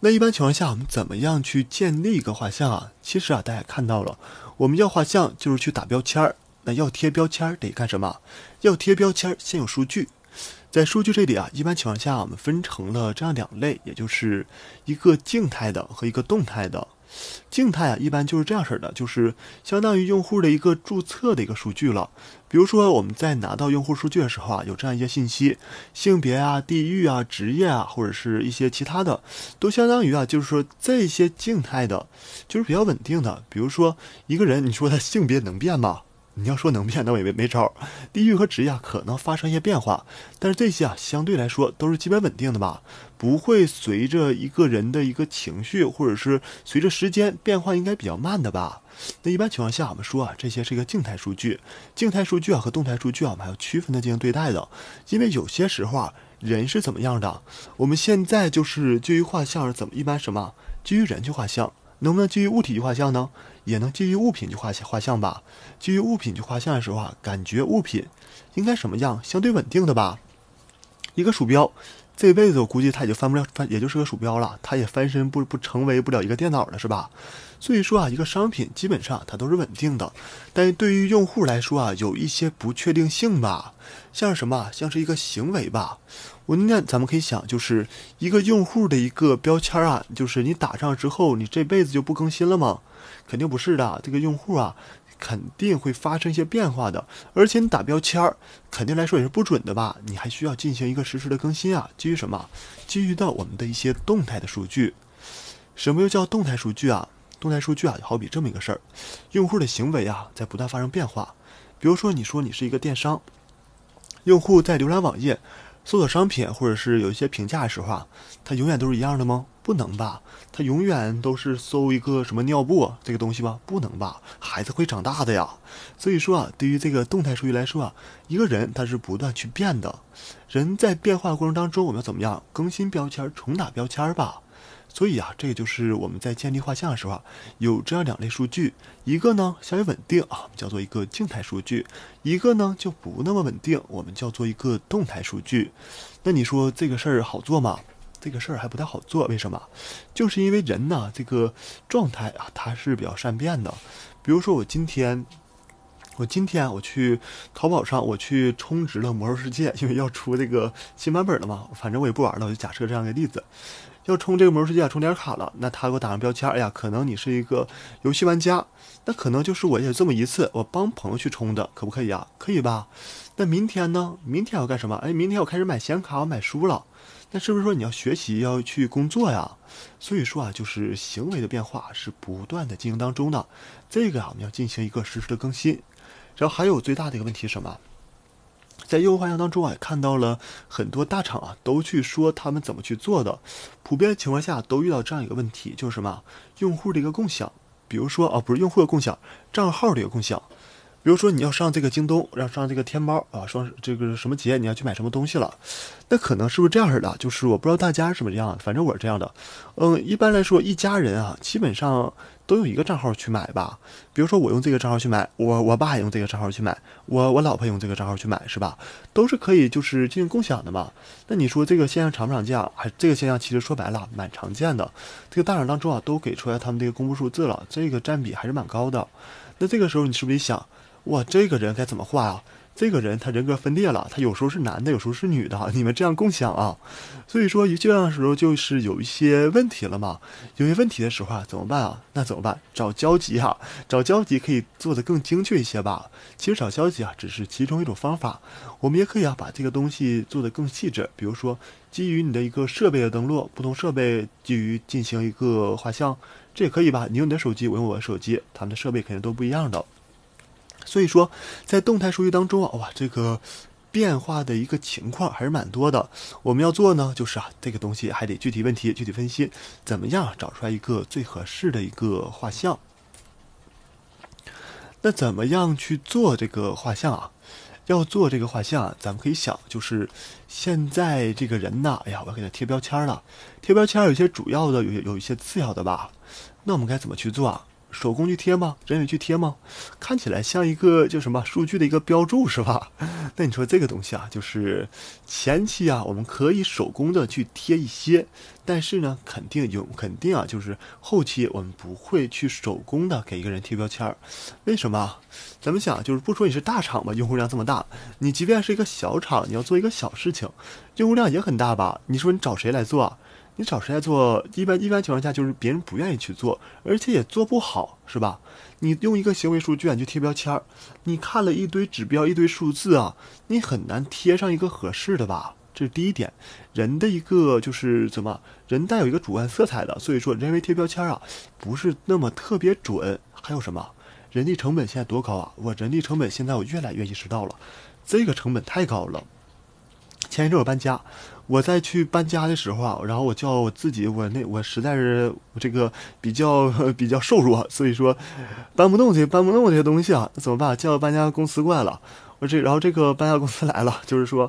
那一般情况下，我们怎么样去建立一个画像啊？其实啊，大家看到了，我们要画像就是去打标签儿。那要贴标签儿得干什么？要贴标签儿，先有数据。在数据这里啊，一般情况下我们分成了这样两类，也就是一个静态的和一个动态的。静态啊，一般就是这样式儿的，就是相当于用户的一个注册的一个数据了。比如说，我们在拿到用户数据的时候啊，有这样一些信息：性别啊、地域啊、职业啊，或者是一些其他的，都相当于啊，就是说这些静态的，就是比较稳定的。比如说，一个人，你说他性别能变吗？你要说能变那我也没没招儿，地域和职业可能发生一些变化，但是这些啊相对来说都是基本稳定的吧，不会随着一个人的一个情绪或者是随着时间变化应该比较慢的吧。那一般情况下我们说啊这些是一个静态数据，静态数据啊和动态数据啊我们还要区分的进行对待的，因为有些时候啊人是怎么样的，我们现在就是基于画像怎么一般什么基于人去画像。能不能基于物体去画像呢？也能基于物品去画画像吧。基于物品去画像的时候啊，感觉物品应该什么样？相对稳定的吧。一个鼠标。这辈子我估计他也就翻不了翻，也就是个鼠标了，他也翻身不不成为不了一个电脑了，是吧？所以说啊，一个商品基本上它都是稳定的，但是对于用户来说啊，有一些不确定性吧，像是什么，像是一个行为吧。我那咱们可以想，就是一个用户的一个标签啊，就是你打上之后，你这辈子就不更新了吗？肯定不是的，这个用户啊。肯定会发生一些变化的，而且你打标签儿，肯定来说也是不准的吧？你还需要进行一个实时的更新啊，基于什么？基于到我们的一些动态的数据。什么又叫动态数据啊？动态数据啊，就好比这么一个事儿，用户的行为啊，在不断发生变化。比如说，你说你是一个电商，用户在浏览网页、搜索商品或者是有一些评价的时候啊，它永远都是一样的吗？不能吧，他永远都是搜一个什么尿布这个东西吧？不能吧，孩子会长大的呀。所以说啊，对于这个动态数据来说啊，一个人他是不断去变的。人在变化过程当中，我们要怎么样更新标签、重打标签吧？所以啊，这个就是我们在建立画像的时候啊，有这样两类数据：一个呢相对稳定啊，叫做一个静态数据；一个呢就不那么稳定，我们叫做一个动态数据。那你说这个事儿好做吗？这个事儿还不太好做，为什么？就是因为人呢，这个状态啊，他是比较善变的。比如说，我今天，我今天我去淘宝上，我去充值了《魔兽世界》，因为要出这个新版本了嘛。反正我也不玩了，我就假设这样一个例子，要充这个《魔兽世界》充点卡了，那他给我打上标签儿，哎呀，可能你是一个游戏玩家，那可能就是我也这么一次，我帮朋友去充的，可不可以啊？可以吧？那明天呢？明天要干什么？哎，明天我开始买显卡，我买书了。那是不是说你要学习要去工作呀？所以说啊，就是行为的变化是不断的进行当中的，这个啊我们要进行一个实时的更新。然后还有最大的一个问题是什么？在业务画像当中啊，看到了很多大厂啊都去说他们怎么去做的，普遍情况下都遇到这样一个问题，就是什么用户的一个共享，比如说啊不是用户的共享，账号的一个共享。比如说你要上这个京东，要上这个天猫啊，双这个什么节你要去买什么东西了，那可能是不是这样式的？就是我不知道大家是么样，反正我是这样的。嗯，一般来说，一家人啊，基本上都有一个账号去买吧。比如说我用这个账号去买，我我爸用这个账号去买，我我老婆用这个账号去买，是吧？都是可以，就是进行共享的嘛。那你说这个现象常不常见？还这个现象其实说白了蛮常见的。这个大厂当中啊，都给出来他们这个公布数字了，这个占比还是蛮高的。那这个时候你是不是得想？哇，这个人该怎么画啊？这个人他人格分裂了，他有时候是男的，有时候是女的。你们这样共享啊，所以说有这样的时候就是有一些问题了嘛。有些问题的时候啊，怎么办啊？那怎么办？找交集啊，找交集可以做得更精确一些吧。其实找交集啊，只是其中一种方法。我们也可以啊，把这个东西做得更细致。比如说，基于你的一个设备的登录，不同设备基于进行一个画像，这也可以吧？你用你的手机，我用我的手机，他们的设备肯定都不一样的。所以说，在动态数据当中啊，哇，这个变化的一个情况还是蛮多的。我们要做呢，就是啊，这个东西还得具体问题具体分析，怎么样找出来一个最合适的一个画像？那怎么样去做这个画像啊？要做这个画像，啊，咱们可以想，就是现在这个人呢，哎呀，我要给他贴标签了。贴标签有些主要的，有有一些次要的吧？那我们该怎么去做？啊？手工去贴吗？人为去贴吗？看起来像一个叫什么数据的一个标注是吧？那你说这个东西啊，就是前期啊，我们可以手工的去贴一些，但是呢，肯定有肯定啊，就是后期我们不会去手工的给一个人贴标签儿。为什么？咱们想，就是不说你是大厂吧，用户量这么大，你即便是一个小厂，你要做一个小事情，用户量也很大吧？你说你找谁来做？啊？你找谁来做？一般一般情况下就是别人不愿意去做，而且也做不好，是吧？你用一个行为数据啊，就贴标签儿，你看了一堆指标、一堆数字啊，你很难贴上一个合适的吧？这是第一点，人的一个就是怎么人带有一个主观色彩的，所以说人为贴标签啊，不是那么特别准。还有什么？人力成本现在多高啊？我人力成本现在我越来越意识到了，这个成本太高了。前一阵我搬家，我在去搬家的时候啊，然后我叫我自己，我那我实在是这个比较 比较瘦弱，所以说搬不动去搬不动这些东西啊，怎么办？叫搬家公司过来了，我这然后这个搬家公司来了，就是说，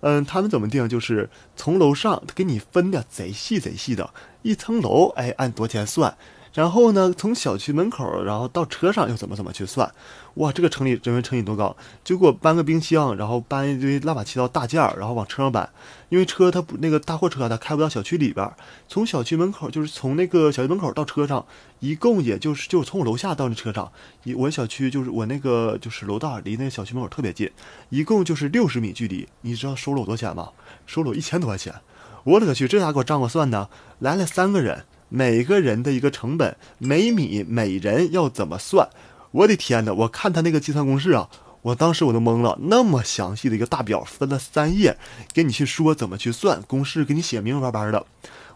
嗯，他们怎么定？就是从楼上给你分的贼细贼细的一层楼，哎，按多少钱算？然后呢，从小区门口，然后到车上又怎么怎么去算？哇，这个城里人能乘以多高！就给我搬个冰箱，然后搬一堆乱八七糟大件儿，然后往车上搬。因为车它不那个大货车，它开不到小区里边。从小区门口就是从那个小区门口到车上，一共也就是就从我楼下到那车上。我小区就是我那个就是楼道离那个小区门口特别近，一共就是六十米距离。你知道收了我多少钱吗？收了我一千多块钱。我勒个去，这咋给我账我算的？来了三个人。每个人的一个成本，每米每人要怎么算？我的天哪！我看他那个计算公式啊，我当时我都懵了。那么详细的一个大表，分了三页，给你去说怎么去算公式，给你写明明白白的。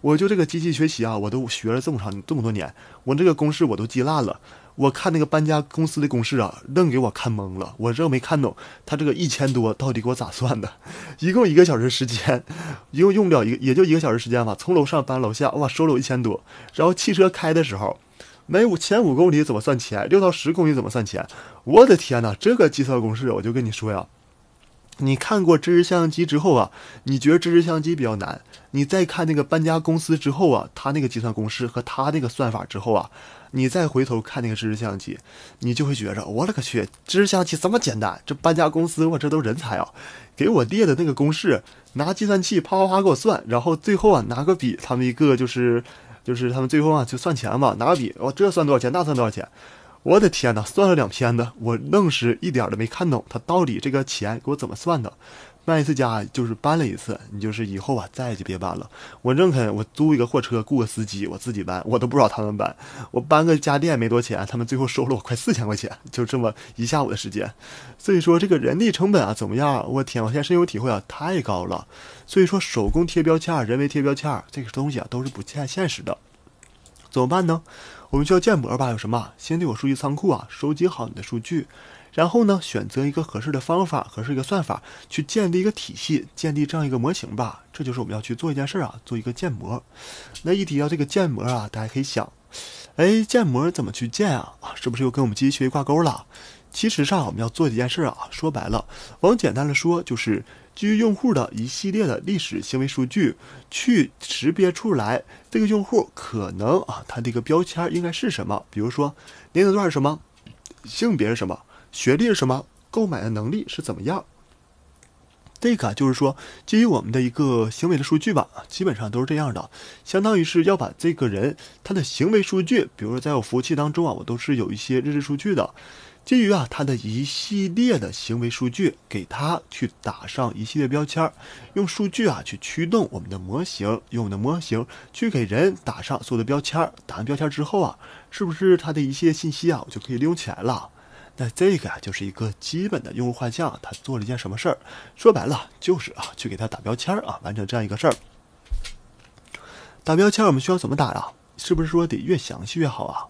我就这个机器学习啊，我都学了这么长这么多年，我这个公式我都记烂了。我看那个搬家公司的公式啊，愣给我看懵了，我这没看懂，他这个一千多到底给我咋算的？一共一个小时时间，一共用不了一也就一个小时时间吧，从楼上搬楼下，哇，收了我一千多。然后汽车开的时候，每五前五公里怎么算钱？六到十公里怎么算钱？我的天哪，这个计算公式，我就跟你说呀。你看过知识相机之后啊，你觉得知识相机比较难。你再看那个搬家公司之后啊，他那个计算公式和他那个算法之后啊，你再回头看那个知识相机，你就会觉着我勒个去，知识相机这么简单。这搬家公司我这都人才啊！给我列的那个公式，拿计算器啪啪啪给我算，然后最后啊，拿个笔，他们一个就是，就是他们最后啊就算钱吧，拿个笔，哦、这算多少钱，那算多少钱。我的天哪，算了两篇子，我愣是一点都没看懂，他到底这个钱给我怎么算的？搬一次家就是搬了一次，你就是以后啊，再也就别搬了。我认可，我租一个货车，雇个司机，我自己搬，我都不找他们搬。我搬个家电没多钱，他们最后收了我快四千块钱，就这么一下午的时间。所以说这个人力成本啊，怎么样？我天，我现在深有体会啊，太高了。所以说手工贴标签儿，人为贴标签儿，这个东西啊，都是不欠现实的。怎么办呢？我们需要建模吧？有什么？先对我数据仓库啊，收集好你的数据，然后呢，选择一个合适的方法，合适一个算法，去建立一个体系，建立这样一个模型吧。这就是我们要去做一件事儿啊，做一个建模。那一提到这个建模啊，大家可以想，哎，建模怎么去建啊？啊，是不是又跟我们机器学习挂钩了？其实上我们要做几件事啊。说白了，往简单的说就是。基于用户的一系列的历史行为数据，去识别出来这个用户可能啊，他这个标签应该是什么？比如说年龄段是什么，性别是什么，学历是什么，购买的能力是怎么样？这个就是说基于我们的一个行为的数据吧，基本上都是这样的，相当于是要把这个人他的行为数据，比如说在我服务器当中啊，我都是有一些日志数据的。基于啊，他的一系列的行为数据，给他去打上一系列标签儿，用数据啊去驱动我们的模型，用我们的模型去给人打上所有的标签儿。打完标签之后啊，是不是他的一些信息啊，我就可以利用起来了？那这个啊，就是一个基本的用户画像。他做了一件什么事儿？说白了就是啊，去给他打标签儿啊，完成这样一个事儿。打标签儿，我们需要怎么打呀？是不是说得越详细越好啊？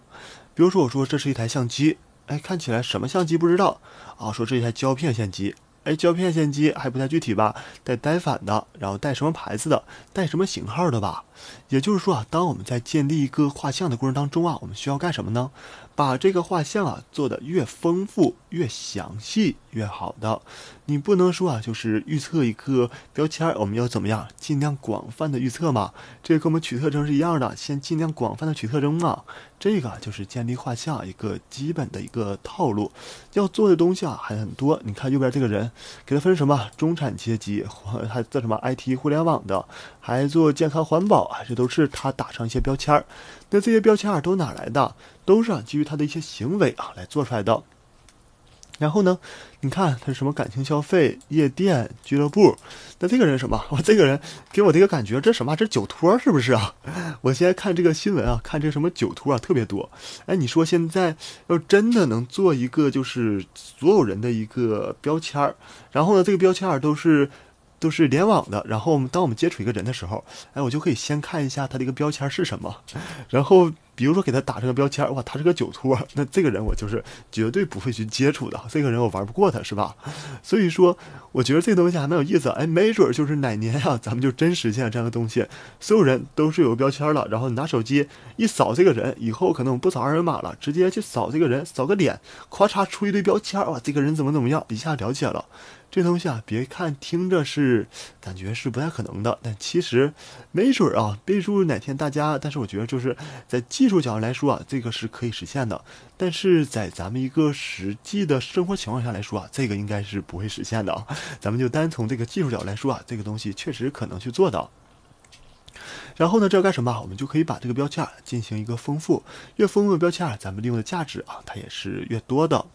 比如说，我说这是一台相机。哎，看起来什么相机不知道啊？说这一台胶片相机，哎，胶片相机还不太具体吧？带单反的，然后带什么牌子的，带什么型号的吧？也就是说啊，当我们在建立一个画像的过程当中啊，我们需要干什么呢？把这个画像啊做的越丰富越详细。越好的，你不能说啊，就是预测一个标签儿，我们要怎么样，尽量广泛的预测嘛。这跟我们取特征是一样的，先尽量广泛的取特征嘛。这个就是建立画像一个基本的一个套路。要做的东西啊还很多。你看右边这个人，给他分什么中产阶级，还做什么 IT 互联网的，还做健康环保啊，这都是他打上一些标签儿。那这些标签儿都哪来的？都是基于他的一些行为啊来做出来的。然后呢，你看他什么感情消费、夜店、俱乐部，那这个人什么？我这个人给我的一个感觉，这什么？这酒托是不是啊？我现在看这个新闻啊，看这什么酒托啊，特别多。哎，你说现在要真的能做一个，就是所有人的一个标签儿，然后呢，这个标签儿都是都是联网的，然后我们当我们接触一个人的时候，哎，我就可以先看一下他的一个标签是什么，然后。比如说给他打上个标签，哇，他是个酒托，那这个人我就是绝对不会去接触的，这个人我玩不过他，是吧？所以说，我觉得这东西还蛮有意思，哎，没准就是哪年啊，咱们就真实现这样的东西，所有人都是有标签了，然后你拿手机一扫这个人，以后可能我不扫二维码了，直接去扫这个人，扫个脸，咔嚓出一堆标签，哇，这个人怎么怎么样，一下了解了。这东西啊，别看听着是感觉是不太可能的，但其实没准儿啊，备注哪天大家，但是我觉得就是在技术角度来说啊，这个是可以实现的。但是在咱们一个实际的生活情况下来说啊，这个应该是不会实现的啊。咱们就单从这个技术角度来说啊，这个东西确实可能去做到。然后呢，这要干什么？我们就可以把这个标签进行一个丰富，越丰富的标签啊，咱们利用的价值啊，它也是越多的。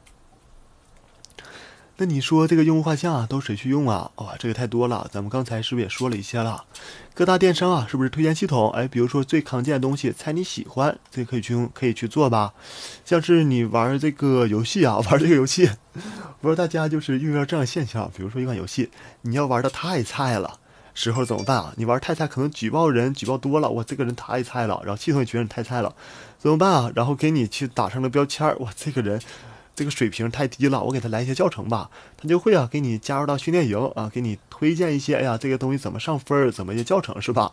那你说这个用户画像啊，都谁去用啊？哇，这个太多了，咱们刚才是不是也说了一些了？各大电商啊，是不是推荐系统？哎，比如说最常见东西，猜你喜欢，这可以去用，可以去做吧。像是你玩这个游戏啊，玩这个游戏，我说大家就是遇到这样现象，比如说一款游戏，你要玩的太菜了，时候怎么办啊？你玩太菜，可能举报人举报多了，我这个人太菜了，然后系统也觉得你太菜了，怎么办啊？然后给你去打上了标签，我这个人。这个水平太低了，我给他来一些教程吧，他就会啊，给你加入到训练营啊，给你推荐一些，哎呀，这个东西怎么上分儿，怎么一些教程是吧？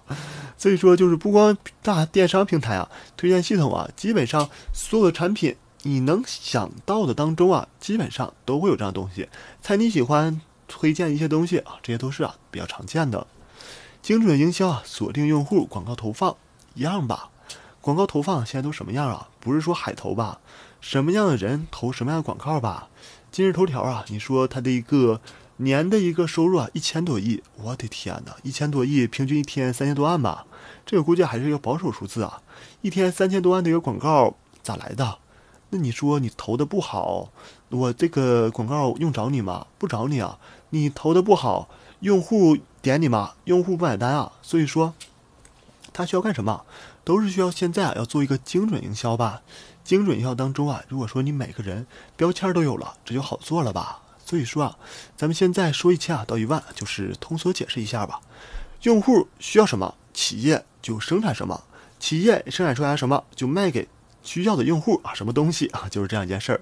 所以说就是不光大电商平台啊，推荐系统啊，基本上所有的产品你能想到的当中啊，基本上都会有这样东西。猜你喜欢推荐一些东西啊，这些都是啊比较常见的。精准营销啊，锁定用户，广告投放一样吧？广告投放现在都什么样啊？不是说海投吧？什么样的人投什么样的广告吧？今日头条啊，你说他的一个年的一个收入啊，一千多亿，我的天哪，一千多亿，平均一天三千多万吧，这个估计还是要保守数字啊，一天三千多万的一个广告咋来的？那你说你投的不好，我这个广告用着你吗？不找你啊，你投的不好，用户点你吗？用户不买单啊，所以说他需要干什么？都是需要现在啊，要做一个精准营销吧。精准营销当中啊，如果说你每个人标签都有了，这就好做了吧。所以说啊，咱们现在说一千啊到一万，就是通俗解释一下吧。用户需要什么，企业就生产什么，企业生产出来什么就卖给。需要的用户啊，什么东西啊，就是这样一件事儿。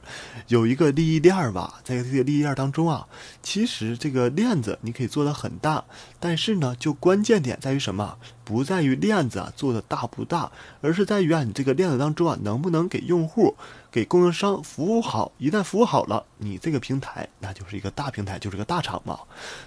有一个利益链儿吧，在这个利益链当中啊，其实这个链子你可以做的很大，但是呢，就关键点在于什么？不在于链子做的大不大，而是在于啊你这个链子当中啊，能不能给用户。给供应商服务好，一旦服务好了，你这个平台那就是一个大平台，就是个大厂嘛。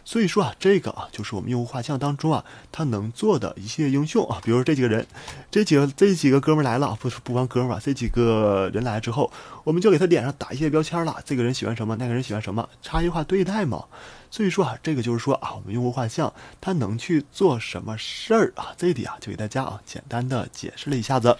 所以说啊，这个啊，就是我们用户画像当中啊，他能做的一些应用啊，比如说这几个人，这几个这几个哥们来了，不是不光哥们儿，这几个人来之后，我们就给他脸上打一些标签了。这个人喜欢什么，那个人喜欢什么，差异化对待嘛。所以说啊，这个就是说啊，我们用户画像他能去做什么事儿啊，这里啊，就给大家啊，简单的解释了一下子。